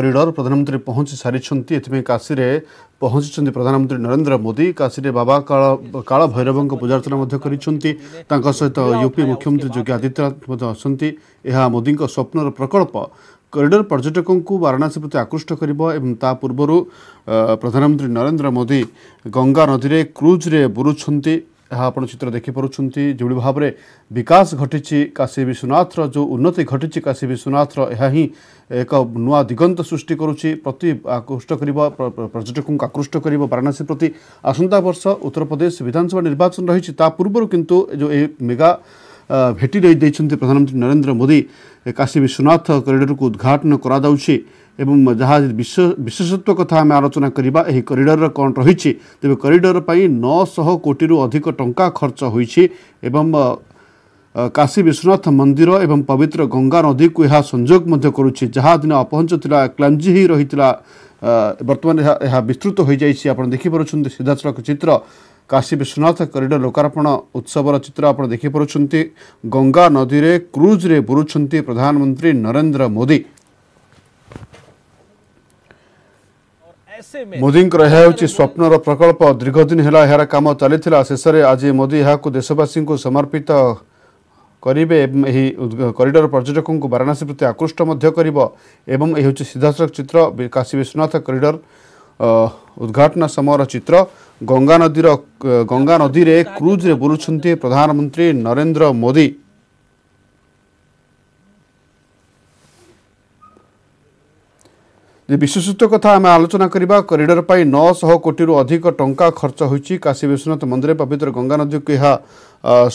डर प्रधानमन्त्री पहचिसारिचपि काशी पहचिचि प्रधानमन्त्री नरेन्द्र मोदी काशीले बाबा काल कालभैरव पूजार्चना सहित युपि मुख्यमन्त्री जोगी आदित्यनाथ अस मोदीको स्वप्न र प्रकल्प करिडर पर्यटकको वाराणसी प्रति आकृष्ट ए पूर्व प्रधानमन्त्री नरेन्द्र मोदी गङ्गादीले क्रुज ब ଏହା ଆପଣ ଚିତ୍ର ଦେଖିପାରୁଛନ୍ତି ଯେଉଁଭଳି ଭାବରେ ବିକାଶ ଘଟିଛି କାଶୀ ବିଶ୍ୱନାଥର ଯେଉଁ ଉନ୍ନତି ଘଟିଛି କାଶୀ ବିଶ୍ୱନାଥର ଏହା ହିଁ ଏକ ନୂଆ ଦିଗନ୍ତ ସୃଷ୍ଟି କରୁଛି ପ୍ରତି ଆକୃଷ୍ଟ କରିବ ପର୍ଯ୍ୟଟକଙ୍କୁ ଆକୃଷ୍ଟ କରିବ ବାରାଣସୀ ପ୍ରତି ଆସନ୍ତା ବର୍ଷ ଉତ୍ତରପ୍ରଦେଶ ବିଧାନସଭା ନିର୍ବାଚନ ରହିଛି ତା ପୂର୍ବରୁ କିନ୍ତୁ ଯେଉଁ ଏହି ମେଗା ଭେଟି ରହିଯାଇଛନ୍ତି ପ୍ରଧାନମନ୍ତ୍ରୀ ନରେନ୍ଦ୍ର ମୋଦି କାଶୀ ବିଶ୍ୱନାଥ କରିଡ଼ରକୁ ଉଦ୍ଘାଟନ କରାଯାଉଛି ଏବଂ ଯାହା ବିଶ୍ୱ ବିଶେଷତ୍ୱ କଥା ଆମେ ଆଲୋଚନା କରିବା ଏହି କରିଡ଼ରର କ'ଣ ରହିଛି ତେବେ କରିଡ଼ର ପାଇଁ ନଅଶହ କୋଟିରୁ ଅଧିକ ଟଙ୍କା ଖର୍ଚ୍ଚ ହୋଇଛି ଏବଂ କାଶୀ ବିଶ୍ୱନାଥ ମନ୍ଦିର ଏବଂ ପବିତ୍ର ଗଙ୍ଗା ନଦୀକୁ ଏହା ସଂଯୋଗ ମଧ୍ୟ କରୁଛି ଯାହା ଦିନ ଅପହଞ୍ଚ ଥିଲା କ୍ଲାଞ୍ଜି ହୋଇ ରହିଥିଲା ବର୍ତ୍ତମାନ ଏହା ଏହା ବିସ୍ତୃତ ହୋଇଯାଇଛି ଆପଣ ଦେଖିପାରୁଛନ୍ତି ସିଧାସଳଖ ଚିତ୍ର କାଶୀ ବିଶ୍ୱନାଥ କରିଡ଼ର ଲୋକାର୍ପଣ ଉତ୍ସବର ଚିତ୍ର ଆପଣ ଦେଖିପାରୁଛନ୍ତି ଗଙ୍ଗା ନଦୀରେ କ୍ରୁଜ୍ରେ ବୁଲୁଛନ୍ତି ପ୍ରଧାନମନ୍ତ୍ରୀ ନରେନ୍ଦ୍ର ମୋଦି ମୋଦିଙ୍କର ଏହା ହେଉଛି ସ୍ୱପ୍ନର ପ୍ରକଳ୍ପ ଦୀର୍ଘଦିନ ହେଲା ଏହାର କାମ ଚାଲିଥିଲା ଶେଷରେ ଆଜି ମୋଦି ଏହାକୁ ଦେଶବାସୀଙ୍କୁ ସମର୍ପିତ କରିବେ ଏବଂ ଏହି କରିଡ଼ର ପର୍ଯ୍ୟଟକଙ୍କୁ ବାରାଣସୀ ପ୍ରତି ଆକୃଷ୍ଟ ମଧ୍ୟ କରିବ ଏବଂ ଏହି ହେଉଛି ସିଧାସଳଖ ଚିତ୍ର କାଶୀ ବିଶ୍ୱନାଥ କରିଡ଼ର ଉଦ୍ଘାଟନ ସମୟର ଚିତ୍ର ଗଙ୍ଗା ନଦୀର ଗଙ୍ଗା ନଦୀରେ କ୍ରୁଜରେ ବୁଲୁଛନ୍ତି ପ୍ରଧାନମନ୍ତ୍ରୀ ନରେନ୍ଦ୍ର ମୋଦି ବିଶ୍ୱସୂତ୍ର କଥା ଆମେ ଆଲୋଚନା କରିବା କରିଡ଼ର ପାଇଁ ନଅଶହ କୋଟିରୁ ଅଧିକ ଟଙ୍କା ଖର୍ଚ୍ଚ ହୋଇଛି କାଶୀ ବିଶ୍ୱନାଥ ମନ୍ଦିର ପବିତ୍ର ଗଙ୍ଗା ନଦୀକୁ ଏହା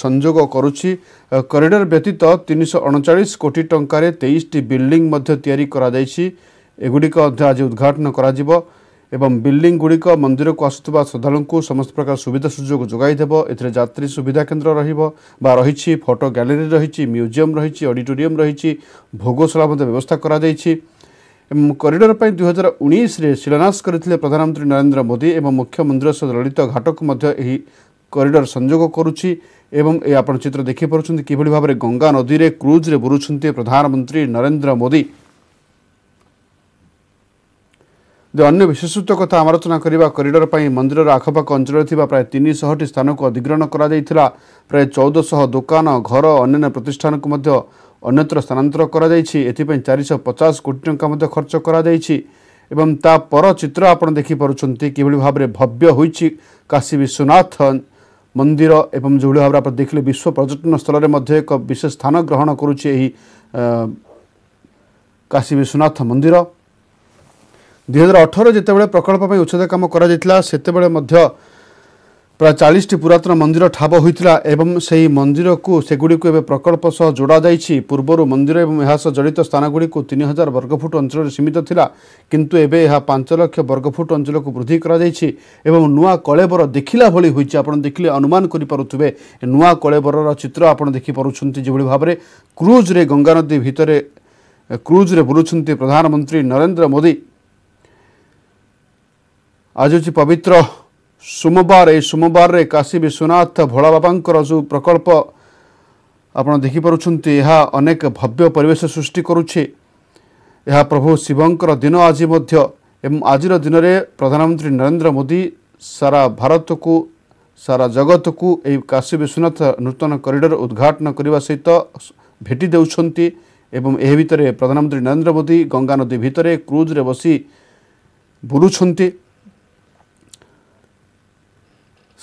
ସଂଯୋଗ କରୁଛି କରିଡ଼ର ବ୍ୟତୀତ ତିନିଶହ ଅଣଚାଳିଶ କୋଟି ଟଙ୍କାରେ ତେଇଶଟି ବିଲ୍ଡିଂ ମଧ୍ୟ ତିଆରି କରାଯାଇଛି ଏଗୁଡ଼ିକ ମଧ୍ୟ ଆଜି ଉଦ୍ଘାଟନ କରାଯିବ ଏବଂ ବିଲ୍ଡିଂ ଗୁଡ଼ିକ ମନ୍ଦିରକୁ ଆସୁଥିବା ଶ୍ରଦ୍ଧାଳୁଙ୍କୁ ସମସ୍ତ ପ୍ରକାର ସୁବିଧା ସୁଯୋଗ ଯୋଗାଇ ଦେବ ଏଥିରେ ଯାତ୍ରୀ ସୁବିଧା କେନ୍ଦ୍ର ରହିବ ବା ରହିଛି ଫଟୋ ଗ୍ୟାଲେରୀ ରହିଛି ମ୍ୟୁଜିୟମ୍ ରହିଛି ଅଡିଟୋରିୟମ୍ ରହିଛି ଭୋଗଶାଳା ମଧ୍ୟ ବ୍ୟବସ୍ଥା କରାଯାଇଛି ଏବଂ କରିଡ଼ର ପାଇଁ ଦୁଇ ହଜାର ଉଣେଇଶରେ ଶିଳାନ୍ୟାସ କରିଥିଲେ ପ୍ରଧାନମନ୍ତ୍ରୀ ନରେନ୍ଦ୍ର ମୋଦି ଏବଂ ମୁଖ୍ୟମନ୍ତ୍ରୀ ମନ୍ଦିର ସହ ଲଳିତ ଘାଟକୁ ମଧ୍ୟ ଏହି କରିଡ଼ର ସଂଯୋଗ କରୁଛି ଏବଂ ଏ ଆପଣ ଚିତ୍ର ଦେଖିପାରୁଛନ୍ତି କିଭଳି ଭାବରେ ଗଙ୍ଗା ନଦୀରେ କ୍ରୁଜ୍ରେ ବୁଲୁଛନ୍ତି ପ୍ରଧାନମନ୍ତ୍ରୀ ନରେନ୍ଦ୍ର ମୋଦି ଯେ ଅନ୍ୟ ବିଶେଷତ୍ୱ କଥା ଆମଲୋଚନା କରିବା କରିଡ଼ର ପାଇଁ ମନ୍ଦିରର ଆଖପାଖ ଅଞ୍ଚଳରେ ଥିବା ପ୍ରାୟ ତିନିଶହଟି ସ୍ଥାନକୁ ଅଧିଗ୍ରହଣ କରାଯାଇଥିଲା ପ୍ରାୟ ଚଉଦଶହ ଦୋକାନ ଘର ଅନ୍ୟାନ୍ୟ ପ୍ରତିଷ୍ଠାନକୁ ମଧ୍ୟ ଅନ୍ୟତ୍ର ସ୍ଥାନାନ୍ତର କରାଯାଇଛି ଏଥିପାଇଁ ଚାରିଶହ ପଚାଶ କୋଟି ଟଙ୍କା ମଧ୍ୟ ଖର୍ଚ୍ଚ କରାଯାଇଛି ଏବଂ ତା ପର ଚିତ୍ର ଆପଣ ଦେଖିପାରୁଛନ୍ତି କିଭଳି ଭାବରେ ଭବ୍ୟ ହୋଇଛି କାଶୀ ବିଶ୍ୱନାଥ ମନ୍ଦିର ଏବଂ ଯେଉଁଭଳି ଭାବରେ ଆପଣ ଦେଖିଲେ ବିଶ୍ୱ ପର୍ଯ୍ୟଟନ ସ୍ଥଳରେ ମଧ୍ୟ ଏକ ବିଶେଷ ସ୍ଥାନ ଗ୍ରହଣ କରୁଛି ଏହି କାଶୀ ବିଶ୍ୱନାଥ ମନ୍ଦିର ଦୁଇହଜାର ଅଠର ଯେତେବେଳେ ପ୍ରକଳ୍ପ ପାଇଁ ଉଚ୍ଛେଦ କାମ କରାଯାଇଥିଲା ସେତେବେଳେ ମଧ୍ୟ ପ୍ରାୟ ଚାଳିଶଟି ପୁରାତନ ମନ୍ଦିର ଠାବ ହୋଇଥିଲା ଏବଂ ସେହି ମନ୍ଦିରକୁ ସେଗୁଡ଼ିକୁ ଏବେ ପ୍ରକଳ୍ପ ସହ ଯୋଡ଼ାଯାଇଛି ପୂର୍ବରୁ ମନ୍ଦିର ଏବଂ ଏହା ସହ ଜଡ଼ିତ ସ୍ଥାନଗୁଡ଼ିକୁ ତିନି ହଜାର ବର୍ଗଫୁଟ ଅଞ୍ଚଳରେ ସୀମିତ ଥିଲା କିନ୍ତୁ ଏବେ ଏହା ପାଞ୍ଚ ଲକ୍ଷ ବର୍ଗଫୁଟ ଅଞ୍ଚଳକୁ ବୃଦ୍ଧି କରାଯାଇଛି ଏବଂ ନୂଆ କଳେବର ଦେଖିଲା ଭଳି ହୋଇଛି ଆପଣ ଦେଖିଲେ ଅନୁମାନ କରିପାରୁଥିବେ ନୂଆ କଳେବରର ଚିତ୍ର ଆପଣ ଦେଖିପାରୁଛନ୍ତି ଯେଭଳି ଭାବରେ କ୍ରୁଜ୍ରେ ଗଙ୍ଗାନଦୀ ଭିତରେ କ୍ରୁଜ୍ରେ ବୁଲୁଛନ୍ତି ପ୍ରଧାନମନ୍ତ୍ରୀ ନରେନ୍ଦ୍ର ମୋଦି ଆଜି ହେଉଛି ପବିତ୍ର ସୋମବାର ଏହି ସୋମବାରରେ କାଶୀ ବିଶ୍ୱନାଥ ଭୋଳା ବାବାଙ୍କର ଯେଉଁ ପ୍ରକଳ୍ପ ଆପଣ ଦେଖିପାରୁଛନ୍ତି ଏହା ଅନେକ ଭବ୍ୟ ପରିବେଶ ସୃଷ୍ଟି କରୁଛି ଏହା ପ୍ରଭୁ ଶିବଙ୍କର ଦିନ ଆଜି ମଧ୍ୟ ଏବଂ ଆଜିର ଦିନରେ ପ୍ରଧାନମନ୍ତ୍ରୀ ନରେନ୍ଦ୍ର ମୋଦି ସାରା ଭାରତକୁ ସାରା ଜଗତକୁ ଏହି କାଶୀ ବିଶ୍ୱନାଥ ନୂତନ କରିଡ଼ର ଉଦ୍ଘାଟନ କରିବା ସହିତ ଭେଟି ଦେଉଛନ୍ତି ଏବଂ ଏହି ଭିତରେ ପ୍ରଧାନମନ୍ତ୍ରୀ ନରେନ୍ଦ୍ର ମୋଦି ଗଙ୍ଗା ନଦୀ ଭିତରେ କ୍ରୁଜ୍ରେ ବସି ବୁଲୁଛନ୍ତି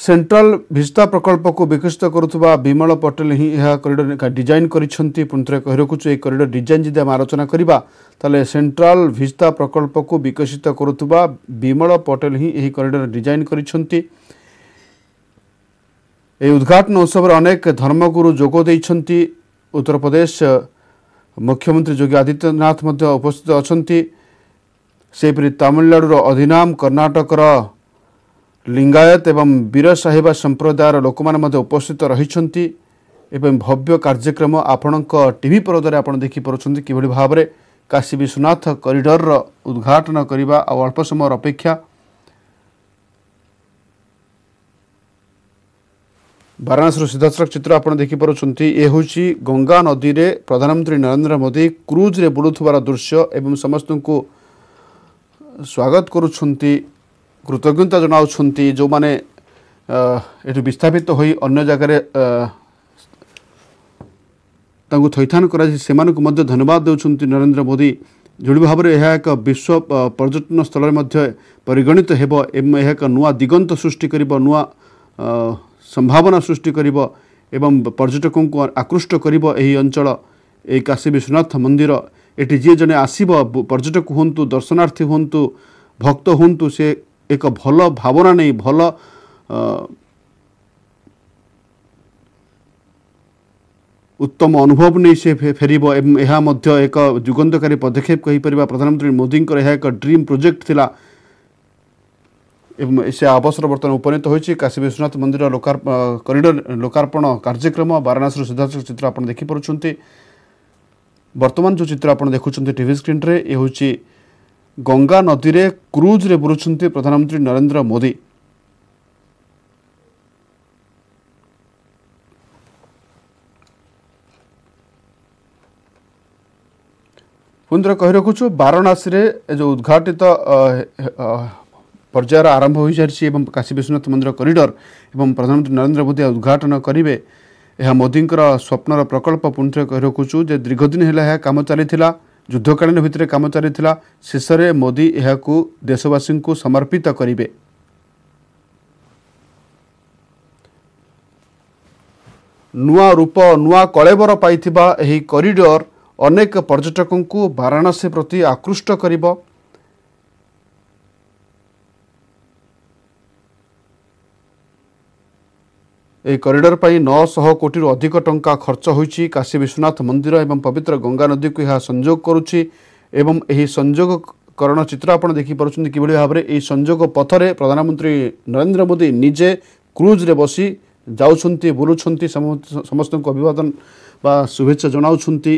ସେଣ୍ଟ୍ରାଲ ଭିସ୍ତା ପ୍ରକଳ୍ପକୁ ବିକଶିତ କରୁଥିବା ବିମଳ ପଟେଲ ହିଁ ଏହା କରିଡ଼ର ଡିଜାଇନ୍ କରିଛନ୍ତି ପୁଣିଥରେ କହି ରଖୁଛୁ ଏହି କରିଡ଼ର ଡିଜାଇନ୍ ଯଦି ଆମେ ଆଲୋଚନା କରିବା ତାହେଲେ ସେଣ୍ଟ୍ରାଲ ଭିସ୍ତା ପ୍ରକଳ୍ପକୁ ବିକଶିତ କରୁଥିବା ବିମଳ ପଟେଲ ହିଁ ଏହି କରିଡ଼ର ଡିଜାଇନ୍ କରିଛନ୍ତି ଏହି ଉଦ୍ଘାଟନ ଉତ୍ସବରେ ଅନେକ ଧର୍ମଗୁରୁ ଯୋଗ ଦେଇଛନ୍ତି ଉତ୍ତରପ୍ରଦେଶ ମୁଖ୍ୟମନ୍ତ୍ରୀ ଯୋଗୀ ଆଦିତ୍ୟନାଥ ମଧ୍ୟ ଉପସ୍ଥିତ ଅଛନ୍ତି ସେହିପରି ତାମିଲନାଡ଼ୁର ଅଧିନାମ କର୍ଣ୍ଣାଟକର ଲିଙ୍ଗାୟତ ଏବଂ ବୀର ସାହିବା ସମ୍ପ୍ରଦାୟର ଲୋକମାନେ ମଧ୍ୟ ଉପସ୍ଥିତ ରହିଛନ୍ତି ଏବଂ ଭବ୍ୟ କାର୍ଯ୍ୟକ୍ରମ ଆପଣଙ୍କ ଟିଭି ପରଦାରେ ଆପଣ ଦେଖିପାରୁଛନ୍ତି କିଭଳି ଭାବରେ କାଶୀ ବିଶ୍ୱନାଥ କରିଡ଼ରର ଉଦ୍ଘାଟନ କରିବା ଆଉ ଅଳ୍ପ ସମୟର ଅପେକ୍ଷା ବାରାଣସୀର ସିଧାସଳଖ ଚିତ୍ର ଆପଣ ଦେଖିପାରୁଛନ୍ତି ଏ ହେଉଛି ଗଙ୍ଗା ନଦୀରେ ପ୍ରଧାନମନ୍ତ୍ରୀ ନରେନ୍ଦ୍ର ମୋଦି କ୍ରୁଜ୍ରେ ବୁଲୁଥିବାର ଦୃଶ୍ୟ ଏବଂ ସମସ୍ତଙ୍କୁ ସ୍ୱାଗତ କରୁଛନ୍ତି କୃତଜ୍ଞତା ଜଣାଉଛନ୍ତି ଯେଉଁମାନେ ଏଠୁ ବିସ୍ଥାପିତ ହୋଇ ଅନ୍ୟ ଜାଗାରେ ତାଙ୍କୁ ଥଇଥାନ କରାଯାଇ ସେମାନଙ୍କୁ ମଧ୍ୟ ଧନ୍ୟବାଦ ଦେଉଛନ୍ତି ନରେନ୍ଦ୍ର ମୋଦି ଯେଉଁ ଭାବରେ ଏହା ଏକ ବିଶ୍ୱ ପର୍ଯ୍ୟଟନ ସ୍ଥଳରେ ମଧ୍ୟ ପରିଗଣିତ ହେବ ଏବଂ ଏହା ଏକ ନୂଆ ଦିଗନ୍ତ ସୃଷ୍ଟି କରିବ ନୂଆ ସମ୍ଭାବନା ସୃଷ୍ଟି କରିବ ଏବଂ ପର୍ଯ୍ୟଟକଙ୍କୁ ଆକୃଷ୍ଟ କରିବ ଏହି ଅଞ୍ଚଳ ଏହି କାଶୀ ବିଶ୍ୱନାଥ ମନ୍ଦିର ଏଠି ଯିଏ ଜଣେ ଆସିବ ପର୍ଯ୍ୟଟକ ହୁଅନ୍ତୁ ଦର୍ଶନାର୍ଥୀ ହୁଅନ୍ତୁ ଭକ୍ତ ହୁଅନ୍ତୁ ସେ ଏକ ଭଲ ଭାବନା ନେଇ ଭଲ ଉତ୍ତମ ଅନୁଭବ ନେଇ ସେ ଫେରିବ ଏବଂ ଏହା ମଧ୍ୟ ଏକ ଯୁଗନ୍ତକାରୀ ପଦକ୍ଷେପ କହିପାରିବା ପ୍ରଧାନମନ୍ତ୍ରୀ ମୋଦିଙ୍କର ଏହା ଏକ ଡ୍ରିମ୍ ପ୍ରୋଜେକ୍ଟ ଥିଲା ଏବଂ ସେ ଅବସର ବର୍ତ୍ତମାନ ଉପନୀତ ହୋଇଛି କାଶୀ ବିଶ୍ୱନାଥ ମନ୍ଦିର କରିଡ଼ର ଲୋକାର୍ପଣ କାର୍ଯ୍ୟକ୍ରମ ବାରାଣାସୀରୁ ସିଦ୍ଧାର୍ଥ ଚିତ୍ର ଆପଣ ଦେଖିପାରୁଛନ୍ତି ବର୍ତ୍ତମାନ ଯେଉଁ ଚିତ୍ର ଆପଣ ଦେଖୁଛନ୍ତି ଟିଭି ସ୍କ୍ରିନ୍ରେ ଏ ହେଉଛି ଗଙ୍ଗା ନଦୀରେ କ୍ରୁଜ୍ରେ ବୁଲୁଛନ୍ତି ପ୍ରଧାନମନ୍ତ୍ରୀ ନରେନ୍ଦ୍ର ମୋଦି ପୁଣିଥରେ କହି ରଖୁଛୁ ବାରଣାସୀରେ ଏ ଯେଉଁ ଉଦ୍ଘାଟିତ ପର୍ଯ୍ୟାୟର ଆରମ୍ଭ ହୋଇସାରିଛି ଏବଂ କାଶୀ ବିଶ୍ୱନାଥ ମନ୍ଦିର କରିଡ଼ର ଏବଂ ପ୍ରଧାନମନ୍ତ୍ରୀ ନରେନ୍ଦ୍ର ମୋଦି ଉଦ୍ଘାଟନ କରିବେ ଏହା ମୋଦିଙ୍କର ସ୍ୱପ୍ନର ପ୍ରକଳ୍ପ ପୁଣିଥରେ କହି ରଖୁଛୁ ଯେ ଦୀର୍ଘଦିନ ହେଲା ଏହା କାମ ଚାଲିଥିଲା ଯୁଦ୍ଧକାଳୀନ ଭିତରେ କାମ ଚାଲିଥିଲା ଶେଷରେ ମୋଦି ଏହାକୁ ଦେଶବାସୀଙ୍କୁ ସମର୍ପିତ କରିବେ ନୂଆ ରୂପ ନୂଆ କଳେବର ପାଇଥିବା ଏହି କରିଡର ଅନେକ ପର୍ଯ୍ୟଟକଙ୍କୁ ବାରାଣସୀ ପ୍ରତି ଆକୃଷ୍ଟ କରିବ ଏହି କରିଡ଼ର ପାଇଁ ନଅଶହ କୋଟିରୁ ଅଧିକ ଟଙ୍କା ଖର୍ଚ୍ଚ ହୋଇଛି କାଶୀ ବିଶ୍ୱନାଥ ମନ୍ଦିର ଏବଂ ପବିତ୍ର ଗଙ୍ଗା ନଦୀକୁ ଏହା ସଂଯୋଗ କରୁଛି ଏବଂ ଏହି ସଂଯୋଗକରଣ ଚିତ୍ର ଆପଣ ଦେଖିପାରୁଛନ୍ତି କିଭଳି ଭାବରେ ଏହି ସଂଯୋଗ ପଥରେ ପ୍ରଧାନମନ୍ତ୍ରୀ ନରେନ୍ଦ୍ର ମୋଦି ନିଜେ କ୍ରୁଜ୍ରେ ବସି ଯାଉଛନ୍ତି ବୁଲୁଛନ୍ତି ସମସ୍ତଙ୍କୁ ଅଭିବାଦନ ବା ଶୁଭେଚ୍ଛା ଜଣାଉଛନ୍ତି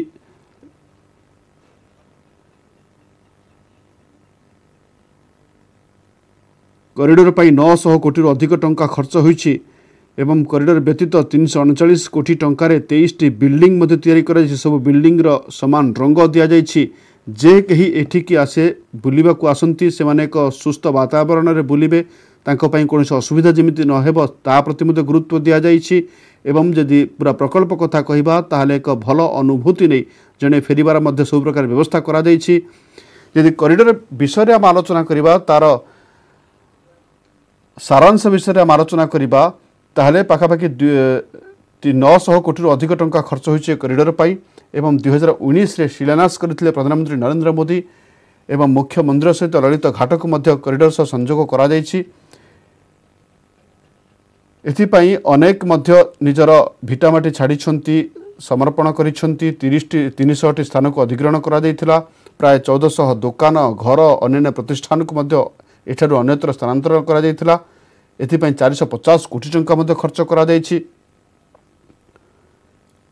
କରିଡ଼ର ପାଇଁ ନଅଶହ କୋଟିରୁ ଅଧିକ ଟଙ୍କା ଖର୍ଚ୍ଚ ହୋଇଛି ଏବଂ କରିଡ଼ର ବ୍ୟତୀତ ତିନିଶହ ଅଣଚାଳିଶ କୋଟି ଟଙ୍କାରେ ତେଇଶଟି ବିଲ୍ଡିଂ ମଧ୍ୟ ତିଆରି କରାଯାଇଛି ସବୁ ବିଲ୍ଡିଂର ସମାନ ରଙ୍ଗ ଦିଆଯାଇଛି ଯେ କେହି ଏଠିକି ଆସେ ବୁଲିବାକୁ ଆସନ୍ତି ସେମାନେ ଏକ ସୁସ୍ଥ ବାତାବରଣରେ ବୁଲିବେ ତାଙ୍କ ପାଇଁ କୌଣସି ଅସୁବିଧା ଯେମିତି ନ ହେବ ତା ପ୍ରତି ମଧ୍ୟ ଗୁରୁତ୍ୱ ଦିଆଯାଇଛି ଏବଂ ଯଦି ପୁରା ପ୍ରକଳ୍ପ କଥା କହିବା ତାହେଲେ ଏକ ଭଲ ଅନୁଭୂତି ନେଇ ଜଣେ ଫେରିବାର ମଧ୍ୟ ସବୁ ପ୍ରକାର ବ୍ୟବସ୍ଥା କରାଯାଇଛି ଯଦି କରିଡ଼ର ବିଷୟରେ ଆମେ ଆଲୋଚନା କରିବା ତା'ର ସାରାଂଶ ବିଷୟରେ ଆମେ ଆଲୋଚନା କରିବା ତାହେଲେ ପାଖାପାଖି ନଅଶହ କୋଟିରୁ ଅଧିକ ଟଙ୍କା ଖର୍ଚ୍ଚ ହୋଇଛି ଏ କରିଡ଼ର ପାଇଁ ଏବଂ ଦୁଇହଜାର ଉଣେଇଶରେ ଶିଳାନ୍ୟାସ କରିଥିଲେ ପ୍ରଧାନମନ୍ତ୍ରୀ ନରେନ୍ଦ୍ର ମୋଦି ଏବଂ ମୁଖ୍ୟମନ୍ଦିର ସହିତ ଲଳିତ ଘାଟକୁ ମଧ୍ୟ କରିଡ଼ର ସହ ସଂଯୋଗ କରାଯାଇଛି ଏଥିପାଇଁ ଅନେକ ମଧ୍ୟ ନିଜର ଭିଟାମାଟି ଛାଡ଼ିଛନ୍ତି ସମର୍ପଣ କରିଛନ୍ତି ତିରିଶଟି ତିନିଶହଟି ସ୍ଥାନକୁ ଅଧିଗ୍ରହଣ କରାଯାଇଥିଲା ପ୍ରାୟ ଚଉଦଶହ ଦୋକାନ ଘର ଅନ୍ୟାନ୍ୟ ପ୍ରତିଷ୍ଠାନକୁ ମଧ୍ୟ ଏଠାରୁ ଅନ୍ୟତ୍ର ସ୍ଥାନାନ୍ତର କରାଯାଇଥିଲା ଏଥିପାଇଁ ଚାରିଶହ ପଚାଶ କୋଟି ଟଙ୍କା ମଧ୍ୟ ଖର୍ଚ୍ଚ କରାଯାଇଛି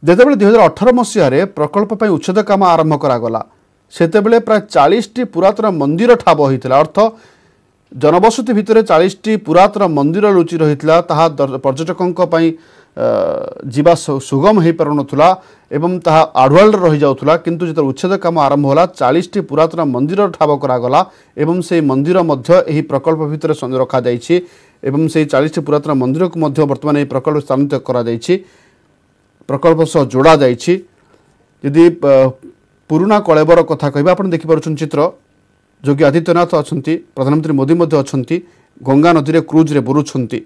ଯେତେବେଳେ ଦୁଇହଜାର ଅଠର ମସିହାରେ ପ୍ରକଳ୍ପ ପାଇଁ ଉଚ୍ଛେଦ କାମ ଆରମ୍ଭ କରାଗଲା ସେତେବେଳେ ପ୍ରାୟ ଚାଳିଶଟି ପୁରାତନ ମନ୍ଦିର ଠାବ ହୋଇଥିଲା ଅର୍ଥ ଜନବସତି ଭିତରେ ଚାଳିଶଟି ପୁରାତନ ମନ୍ଦିର ଲୁଚି ରହିଥିଲା ତାହା ପର୍ଯ୍ୟଟକଙ୍କ ପାଇଁ ଯିବା ସୁଗମ ହୋଇପାରୁନଥିଲା ଏବଂ ତାହା ଆଡ଼ୁଆଲରେ ରହିଯାଉଥିଲା କିନ୍ତୁ ଯେତେବେଳେ ଉଚ୍ଛେଦ କାମ ଆରମ୍ଭ ହେଲା ଚାଳିଶଟି ପୁରାତନ ମନ୍ଦିର ଠାବ କରାଗଲା ଏବଂ ସେହି ମନ୍ଦିର ମଧ୍ୟ ଏହି ପ୍ରକଳ୍ପ ଭିତରେ ରଖାଯାଇଛି ଏବଂ ସେହି ଚାଳିଶଟି ପୁରାତନ ମନ୍ଦିରକୁ ମଧ୍ୟ ବର୍ତ୍ତମାନ ଏହି ପ୍ରକଳ୍ପ ସ୍ଥାନାନ୍ତରିତ କରାଯାଇଛି ପ୍ରକଳ୍ପ ସହ ଯୋଡ଼ାଯାଇଛି ଯଦି ପୁରୁଣା କଳେବର କଥା କହିବା ଆପଣ ଦେଖିପାରୁଛନ୍ତି ଚିତ୍ର ଯୋଗୀ ଆଦିତ୍ୟନାଥ ଅଛନ୍ତି ପ୍ରଧାନମନ୍ତ୍ରୀ ମୋଦି ମଧ୍ୟ ଅଛନ୍ତି ଗଙ୍ଗା ନଦୀରେ କ୍ରୁଜ୍ରେ ବୁଲୁଛନ୍ତି